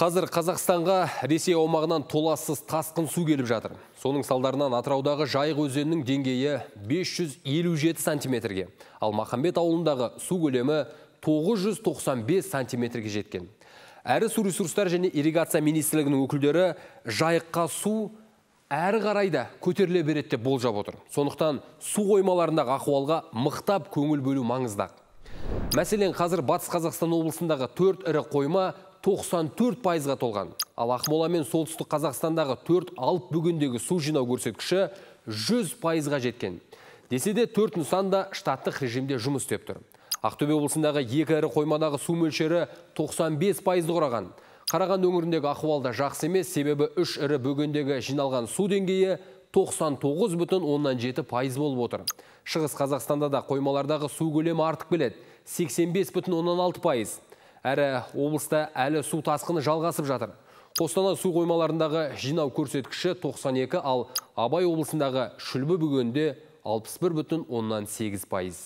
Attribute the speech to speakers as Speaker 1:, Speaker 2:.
Speaker 1: Қазір Қазақстанға Ресей аумағынан толассыз тасқын су келіп жатыр. Соның салдарынан Атыраудағы жайық өзенінің деңгейі 557 сантиметрге, ал Махамбет ауылындағы су көлемі 995 сантиметрге жеткен. Әрі су ресурстар және ирригация министрлігінің өкілдері жайыққа су әрі қарайда көтеріле береді деп болжап отыр. Сонықтан су қоймаларындағы ахуалға мықтап көңіл бөлу маңыздақ. Мәселен, қазір Батыс Қазақстан облысындағы төрт ірі қойма 94 пайызға толған. Ал Ақмола мен солтүстік Қазақстандағы 4 алып бүгіндегі су жинау көрсеткіші 100 пайызға жеткен. Десе де 4 нысанда штаттық режимде жұмыс істеп тұр. Ақтөбе облысындағы екі әрі қоймадағы су мөлшері 95 пайызды құраған. Қараған өңіріндегі ахуалда жақсы емес, себебі 3 ірі бөгендегі жиналған су деңгейі 99 бүтін оннан жеті пайыз болып отыр. Шығыс Қазақстанда да қоймалардағы су көлемі артып келеді. 85 бүтін оннан пайыз әрі облыста әлі су тасқыны жалғасып жатыр. Қостанай су қоймаларындағы жинау көрсеткіші 92, ал Абай облысындағы шүлбі бүгінде 61 бүтін 18 пайыз.